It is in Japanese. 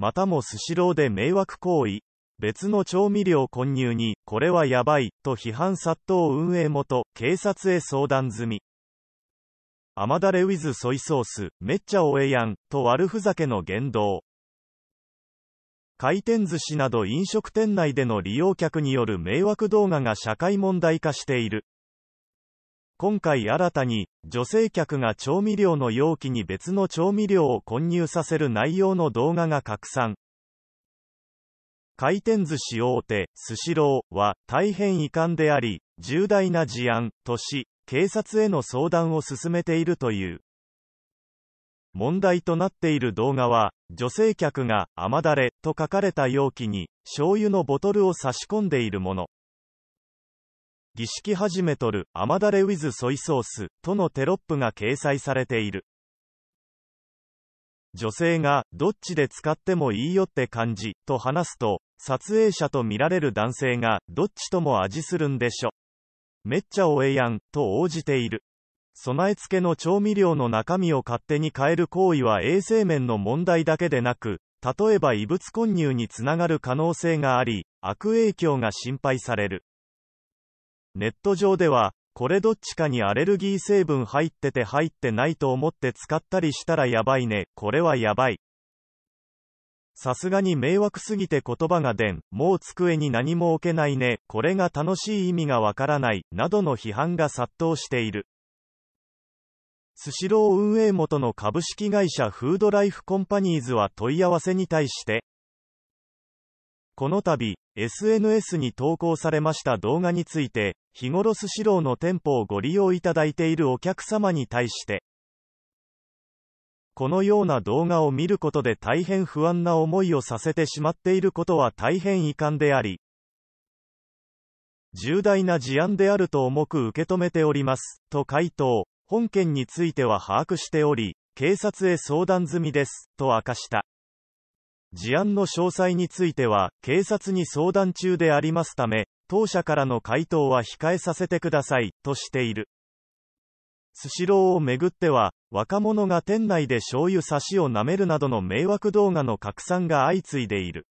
またもスシローで迷惑行為、別の調味料混入に、これはやばい、と批判殺到運営元、警察へ相談済み。甘だれウィズソイソース、めっちゃおえやん、と悪ふざけの言動。回転寿司など飲食店内での利用客による迷惑動画が社会問題化している。今回新たに、女性客が調味料の容器に別の調味料を混入させる内容の動画が拡散。回転寿司大手、スシローは大変遺憾であり、重大な事案とし、警察への相談を進めているという。問題となっている動画は、女性客が甘だれと書かれた容器に、醤油のボトルを差し込んでいるもの。儀式始めとる、甘だれウィズソイソース、とのテロップが掲載されている。女性が、どっちで使ってもいいよって感じ、と話すと、撮影者と見られる男性が、どっちとも味するんでしょ。めっちゃおえやん、と応じている。備え付けの調味料の中身を勝手に変える行為は衛生面の問題だけでなく、例えば異物混入につながる可能性があり、悪影響が心配される。ネット上では、これどっちかにアレルギー成分入ってて入ってないと思って使ったりしたらやばいね、これはやばい。さすがに迷惑すぎて言葉が出ん、もう机に何も置けないね、これが楽しい意味がわからない、などの批判が殺到している。スシロー運営元の株式会社フードライフコンパニーズは問い合わせに対して、この度、SNS に投稿されました動画について、日頃スシローの店舗をご利用いただいているお客様に対して、このような動画を見ることで大変不安な思いをさせてしまっていることは大変遺憾であり、重大な事案であると重く受け止めております、と回答、本件については把握しており、警察へ相談済みです、と明かした。事案の詳細については、警察に相談中でありますため、当社からの回答は控えさせてください、としている。スシローをめぐっては、若者が店内で醤油差しを舐めるなどの迷惑動画の拡散が相次いでいる。